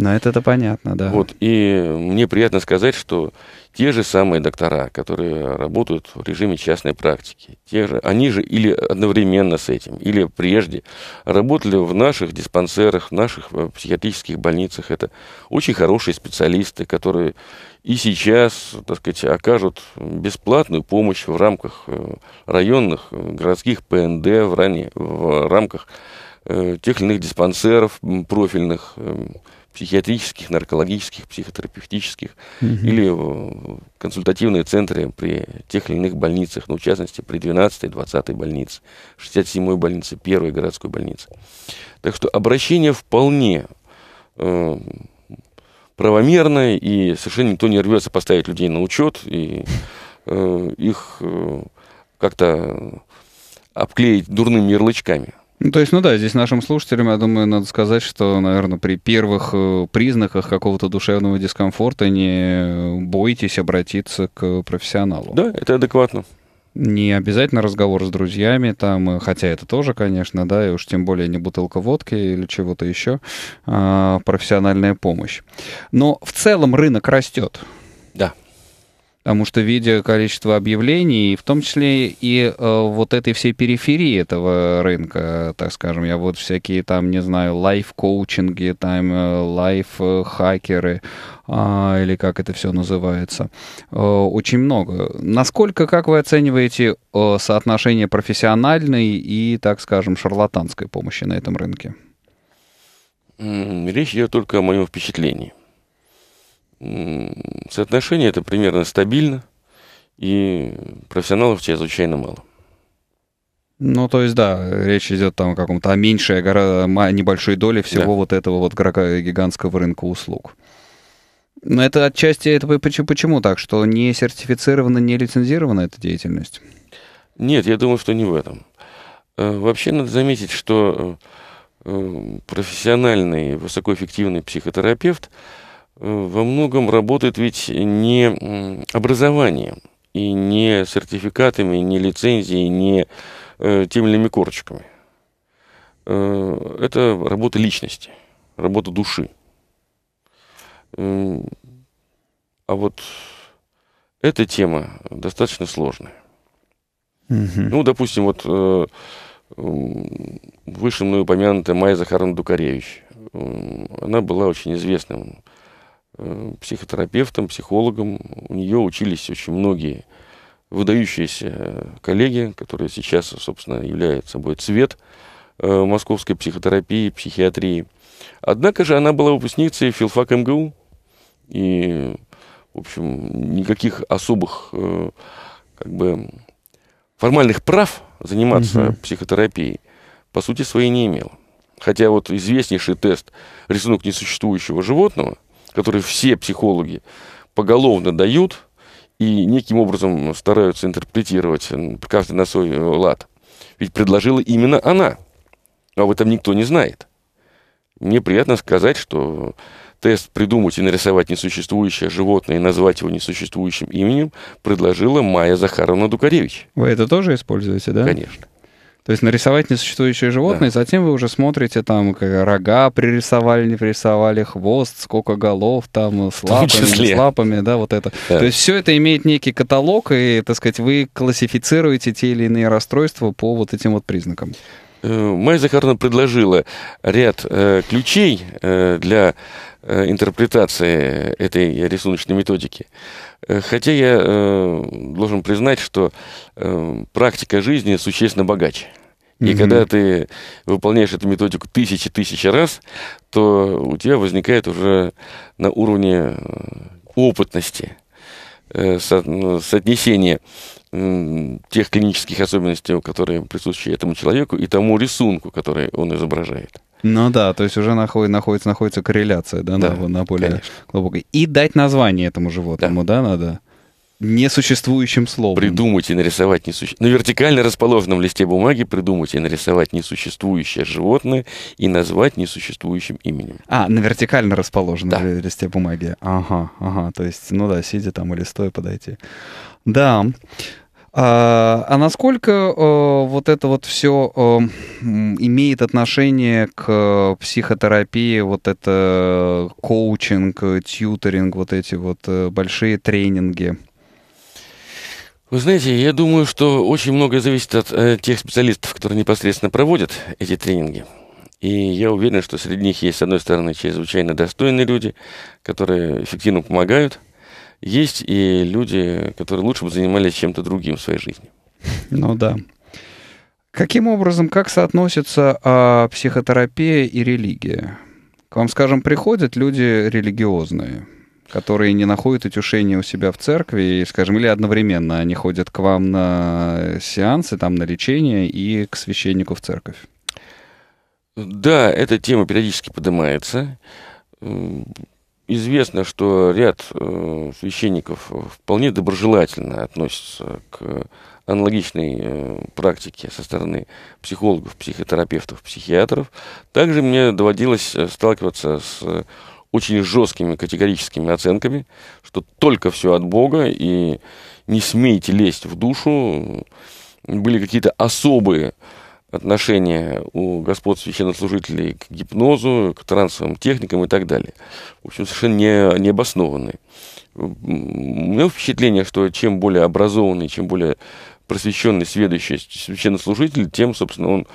Но ну, это-то понятно, да. Вот, и мне приятно сказать, что те же самые доктора, которые работают в режиме частной практики, те же, они же или одновременно с этим, или прежде работали в наших диспансерах, в наших э, психиатрических больницах. Это очень хорошие специалисты, которые и сейчас, так сказать, окажут бесплатную помощь в рамках э, районных э, городских ПНД, в, ране, в рамках тех или иных диспансеров профильных, эм, психиатрических, наркологических, психотерапевтических угу. или э, консультативные центры при тех или иных больницах, ну, в частности, при 12-й, 20-й больнице, 67-й больнице, 1-й городской больнице. Так что обращение вполне э, правомерное, и совершенно никто не рвется поставить людей на учет, и э, их э, как-то обклеить дурными ярлычками. Ну, то есть, ну да, здесь нашим слушателям, я думаю, надо сказать, что, наверное, при первых э, признаках какого-то душевного дискомфорта не бойтесь обратиться к профессионалу. Да, это адекватно. Не обязательно разговор с друзьями, там, э, хотя это тоже, конечно, да, и уж тем более не бутылка водки или чего-то еще, а профессиональная помощь. Но в целом рынок растет. Да потому что видя количество объявлений, в том числе и э, вот этой всей периферии этого рынка, так скажем, я вот всякие там, не знаю, лайф-коучинги, там э, лайф-хакеры, э, или как это все называется, э, очень много. Насколько, как вы оцениваете э, соотношение профессиональной и, так скажем, шарлатанской помощи на этом рынке? Речь идет только о моем впечатлении соотношение это примерно стабильно, и профессионалов чрезвычайно мало. Ну, то есть, да, речь идет там о каком-то о меньшей, гора, небольшой доли всего да. вот этого вот гигантского рынка услуг. Но это отчасти это почему, почему так, что не сертифицирована, не лицензирована эта деятельность? Нет, я думаю, что не в этом. Э, вообще надо заметить, что э, э, профессиональный высокоэффективный психотерапевт – во многом работает ведь не образование и не сертификатами, не лицензией, не э, теми иными корочками. Э, это работа личности, работа души. Э, а вот эта тема достаточно сложная. Угу. Ну, допустим, вот э, выше мной упомянутая Майя Захаровна Дукаревич. Э, она была очень известным Э, психотерапевтом, психологом. У нее учились очень многие выдающиеся э, коллеги, которые сейчас, собственно, являются собой цвет э, московской психотерапии, психиатрии. Однако же она была выпускницей филфак МГУ, и, в общем, никаких особых как бы, формальных прав заниматься угу. психотерапией по сути своей не имела. Хотя вот известнейший тест «Рисунок несуществующего животного» – который все психологи поголовно дают и неким образом стараются интерпретировать каждый на свой э, лад. Ведь предложила именно она. а Об этом никто не знает. Мне приятно сказать, что тест «Придумать и нарисовать несуществующее животное и назвать его несуществующим именем» предложила Майя Захаровна Дукаревич. Вы это тоже используете, да? Конечно. То есть нарисовать несуществующее животное, да. затем вы уже смотрите там как, рога пририсовали, не пририсовали, хвост, сколько голов там, с лапами, с лапами, да, вот это. Да. То есть все это имеет некий каталог, и, так сказать, вы классифицируете те или иные расстройства по вот этим вот признакам. Э, Майя Захаровна предложила ряд э, ключей э, для э, интерпретации этой рисуночной методики. Э, хотя я э, должен признать, что э, практика жизни существенно богаче. И mm-hmm. когда ты выполняешь эту методику тысячи-тысячи раз, то у тебя возникает уже на уровне э, опытности э, ну, соотнесение тех клинических особенностей, которые присущи этому человеку, и тому рисунку, который он изображает. Ну да, то есть уже находит, находится, находится корреляция да, да, на, на более конечно. глубокой. И дать название этому животному, да, да надо? несуществующим словом. Придумать и нарисовать несуществующее. На вертикально расположенном листе бумаги придумать и нарисовать несуществующее животное и назвать несуществующим именем. А, на вертикально расположенном да. листе бумаги. Ага, ага. То есть, ну да, сидя там или стоя подойти. Да. А, а насколько э, вот это вот все э, имеет отношение к э, психотерапии, вот это коучинг, тьюторинг, вот эти вот большие тренинги? Вы знаете, я думаю, что очень многое зависит от э, тех специалистов, которые непосредственно проводят эти тренинги. И я уверен, что среди них есть, с одной стороны, чрезвычайно достойные люди, которые эффективно помогают. Есть и люди, которые лучше бы занимались чем-то другим в своей жизни. Ну да. Каким образом, как соотносится а, психотерапия и религия? К вам, скажем, приходят люди религиозные – которые не находят утешения у себя в церкви, скажем, или одновременно они ходят к вам на сеансы, там, на лечение и к священнику в церковь? Да, эта тема периодически поднимается. Известно, что ряд э, священников вполне доброжелательно относятся к аналогичной э, практике со стороны психологов, психотерапевтов, психиатров. Также мне доводилось э, сталкиваться с очень жесткими категорическими оценками, что только все от Бога и не смейте лезть в душу. Были какие-то особые отношения у господ священнослужителей к гипнозу, к трансовым техникам и так далее. В общем, совершенно не, необоснованные. У меня впечатление, что чем более образованный, чем более просвещенный, сведущий священнослужитель, тем, собственно, он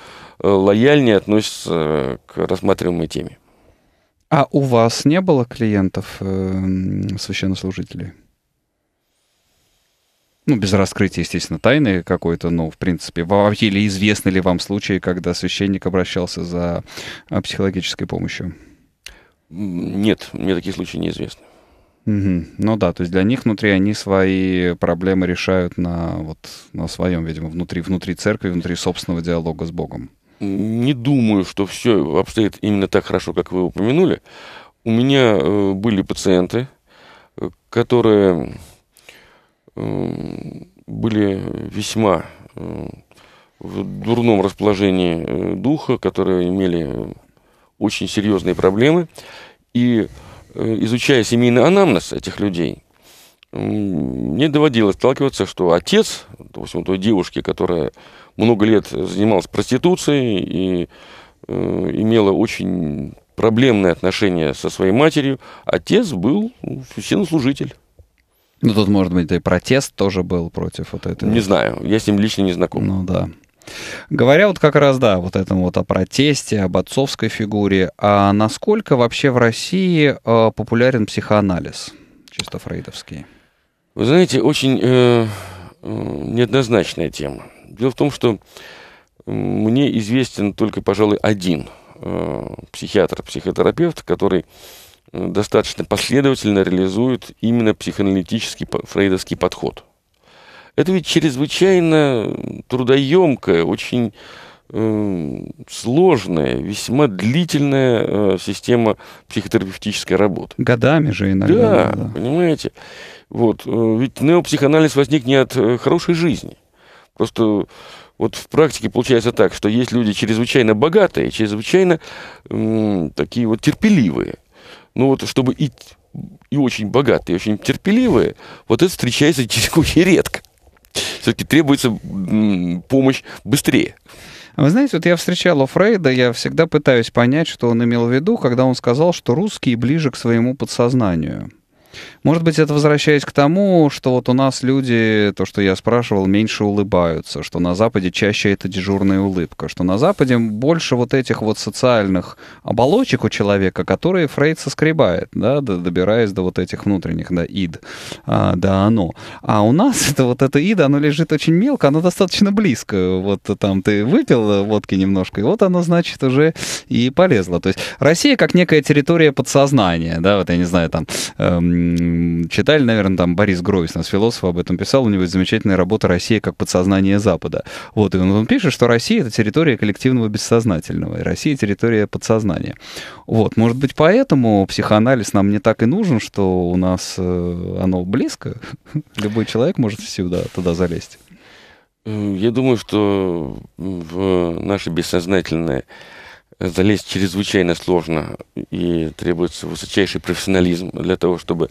э, лояльнее относится к рассматриваемой теме. А у вас не было клиентов э, священнослужителей? Ну, без раскрытия, естественно, тайны какой-то, Но в принципе. Вообще, или известны ли вам случаи, когда священник обращался за а, психологической помощью? Нет, мне такие случаи неизвестны. Угу. Ну да, то есть для них внутри они свои проблемы решают на, вот, на своем, видимо, внутри, внутри церкви, внутри собственного диалога с Богом не думаю, что все обстоит именно так хорошо, как вы упомянули. У меня э, были пациенты, э, которые э, были весьма э, в дурном расположении э, духа, которые имели очень серьезные проблемы. И э, изучая семейный анамнез этих людей, мне доводилось сталкиваться, что отец, допустим, той девушки, которая много лет занималась проституцией и э, имела очень проблемные отношения со своей матерью. Отец был священнослужитель. Ну, тут, может быть, и протест тоже был против вот этого. Не знаю, я с ним лично не знаком. Ну, да. Говоря вот как раз, да, вот этом вот о протесте, об отцовской фигуре, а насколько вообще в России э, популярен психоанализ, чисто фрейдовский? Вы знаете, очень э, э, неоднозначная тема. Дело в том, что мне известен только, пожалуй, один э, психиатр, психотерапевт, который э, достаточно последовательно реализует именно психоаналитический фрейдовский подход. Это ведь чрезвычайно трудоемкая, очень э, сложная, весьма длительная э, система психотерапевтической работы. Годами же иногда. Да, да. понимаете. Вот. Э, ведь неопсихоанализ возник не от хорошей жизни. Просто вот в практике получается так, что есть люди чрезвычайно богатые, чрезвычайно м, такие вот терпеливые. Ну вот, чтобы и, и очень богатые, и очень терпеливые, вот это встречается очень редко. Все-таки требуется м, помощь быстрее. Вы знаете, вот я встречал у Фрейда, я всегда пытаюсь понять, что он имел в виду, когда он сказал, что русские ближе к своему подсознанию. Может быть, это возвращаясь к тому, что вот у нас люди, то, что я спрашивал, меньше улыбаются, что на Западе чаще это дежурная улыбка, что на Западе больше вот этих вот социальных оболочек у человека, которые Фрейд соскребает, да, добираясь до вот этих внутренних, да, ид, а, да, оно. А у нас это вот это ид, оно лежит очень мелко, оно достаточно близко. Вот там ты выпил э, водки немножко, и вот оно, значит, уже и полезло. То есть Россия как некая территория подсознания, да, вот я не знаю, там, эм, читали, наверное, там Борис Гровис, нас философ, об этом писал, у него есть замечательная работа «Россия как подсознание Запада». Вот, и он, он пишет, что Россия — это территория коллективного бессознательного, и Россия — территория подсознания. Вот, может быть, поэтому психоанализ нам не так и нужен, что у нас э, оно близко. Любой человек может сюда туда залезть. Э, я думаю, что в наше бессознательное залезть чрезвычайно сложно и требуется высочайший профессионализм для того, чтобы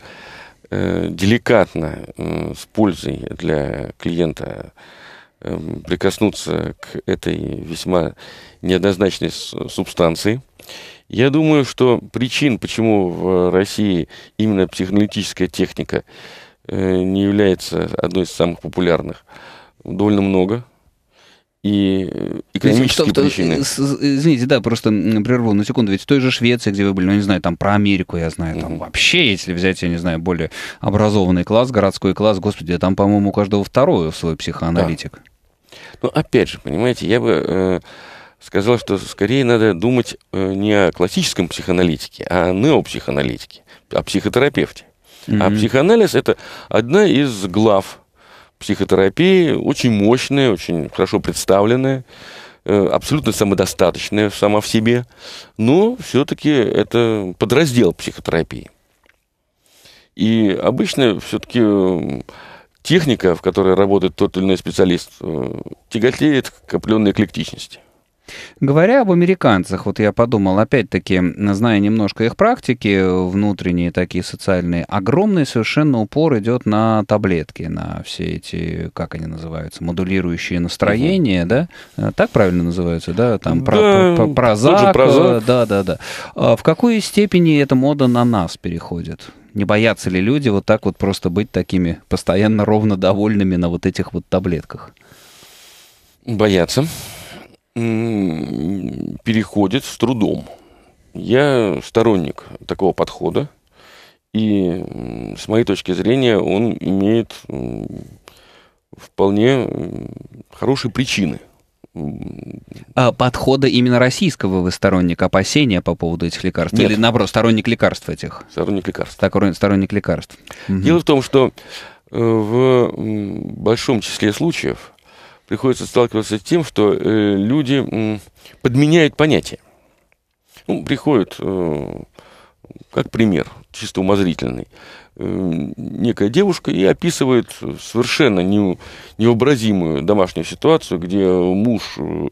э, деликатно, э, с пользой для клиента э, прикоснуться к этой весьма неоднозначной субстанции. Я думаю, что причин, почему в России именно психоаналитическая техника э, не является одной из самых популярных, довольно много и э, экономические что причины. Извините, да, просто прерву на секунду. Ведь в той же Швеции, где вы были, ну, не знаю, там про Америку я знаю, там mm-hmm. вообще, если взять, я не знаю, более образованный класс, городской класс, господи, там, по-моему, у каждого второй свой психоаналитик. Да. Ну, опять же, понимаете, я бы э, сказал, что скорее надо думать э, не о классическом психоаналитике, а о неопсихоаналитике, о психотерапевте. Mm-hmm. А психоанализ – это одна из глав психотерапии, очень мощная, очень хорошо представленная, э, абсолютно самодостаточная сама в себе, но все-таки это подраздел психотерапии. И обычно все-таки э, техника, в которой работает тот или иной специалист, э, тяготеет к определенной эклектичности. Говоря об американцах, вот я подумал, опять-таки, зная немножко их практики, внутренние такие социальные, огромный совершенно упор идет на таблетки, на все эти, как они называются, модулирующие настроение, угу. да? Э, так правильно называются, да? Там да, про, про, прозак, э, прозак. Да, да, да. А в какой степени эта мода на нас переходит? Не боятся ли люди вот так вот просто быть такими постоянно ровно довольными на вот этих вот таблетках? Боятся переходит с трудом. Я сторонник такого подхода, и с моей точки зрения он имеет вполне хорошие причины. А подхода именно российского вы сторонник опасения по поводу этих лекарств? Нет. Или наоборот, сторонник лекарств этих? Сторонник лекарств. Так сторонник лекарств. Угу. Дело в том, что э, в большом числе случаев приходится сталкиваться с тем, что э, люди э, подменяют понятия. Ну, приходят, э, как пример, чисто умозрительный, э, некая девушка и описывает совершенно не, невообразимую домашнюю ситуацию, где муж э,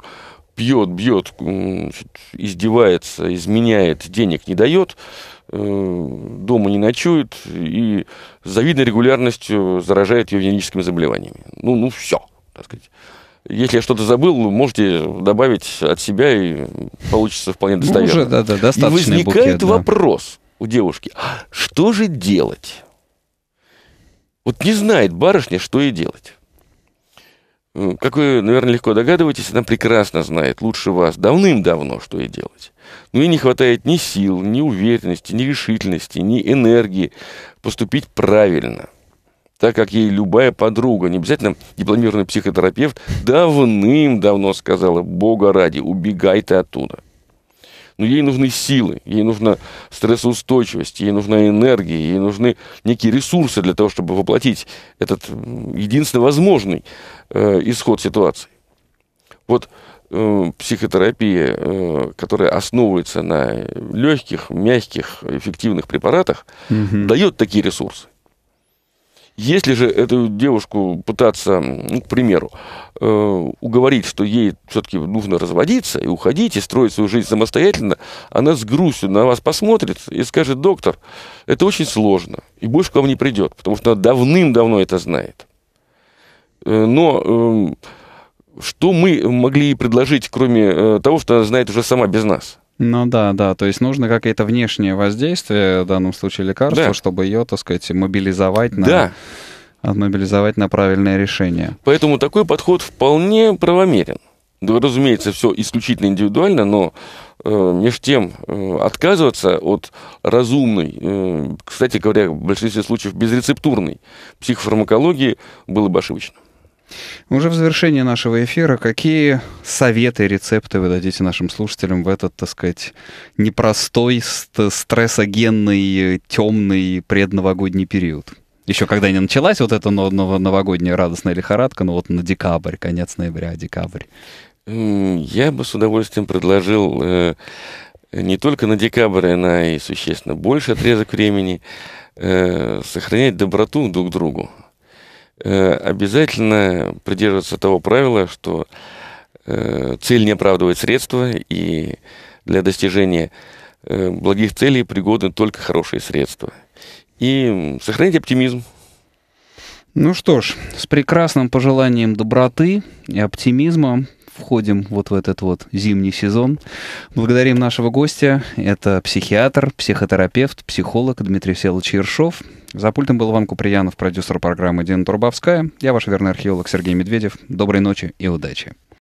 пьет, бьет, издевается, изменяет, денег не дает, э, дома не ночует и с завидной регулярностью заражает ее венерическими заболеваниями. Ну, ну все так сказать. Если я что-то забыл, можете добавить от себя, и получится вполне ну, достоверно. Ну, уже, да, да, достаточно. И возникает букет, вопрос да. у девушки, «А что же делать? Вот не знает барышня, что ей делать. Как вы, наверное, легко догадываетесь, она прекрасно знает, лучше вас, давным-давно, что ей делать. Но ей не хватает ни сил, ни уверенности, ни решительности, ни энергии поступить правильно – так как ей любая подруга, не обязательно дипломированный психотерапевт, давным-давно сказала, Бога ради, убегай ты оттуда. Но ну, ей нужны силы, ей нужна стрессоустойчивость, ей нужна энергия, ей нужны некие ресурсы для того, чтобы воплотить этот единственно возможный э, исход ситуации. Вот э, психотерапия, э, которая основывается на легких, мягких, эффективных препаратах, угу. дает такие ресурсы. Если же эту девушку пытаться, ну, к примеру, э, уговорить, что ей все-таки нужно разводиться и уходить, и строить свою жизнь самостоятельно, она с грустью на вас посмотрит и скажет, доктор, это очень сложно, и больше к вам не придет, потому что она давным-давно это знает. Э, но э, что мы могли ей предложить, кроме э, того, что она знает уже сама без нас – ну да, да, то есть нужно какое-то внешнее воздействие, в данном случае лекарство, да. чтобы ее, так сказать, мобилизовать на... Да мобилизовать на правильное решение. Поэтому такой подход вполне правомерен. Да, разумеется, все исключительно индивидуально, но э, между тем э, отказываться от разумной, э, кстати говоря, в большинстве случаев безрецептурной психофармакологии было бы ошибочно. Уже в завершении нашего эфира, какие советы, рецепты вы дадите нашим слушателям в этот, так сказать, непростой, стрессогенный, темный предновогодний период? Еще когда не началась вот эта новогодняя радостная лихорадка, но вот на декабрь, конец ноября, декабрь. Я бы с удовольствием предложил э, не только на декабрь, а и существенно больше отрезок времени э, сохранять доброту друг к другу. Э, обязательно придерживаться того правила, что э, цель не оправдывает средства, и для достижения э, благих целей пригодны только хорошие средства. И сохранить оптимизм. Ну что ж, с прекрасным пожеланием доброты и оптимизма входим вот в этот вот зимний сезон. Благодарим нашего гостя. Это психиатр, психотерапевт, психолог Дмитрий Селович Ершов. За пультом был Иван Куприянов, продюсер программы Дина Трубовская. Я ваш верный археолог Сергей Медведев. Доброй ночи и удачи.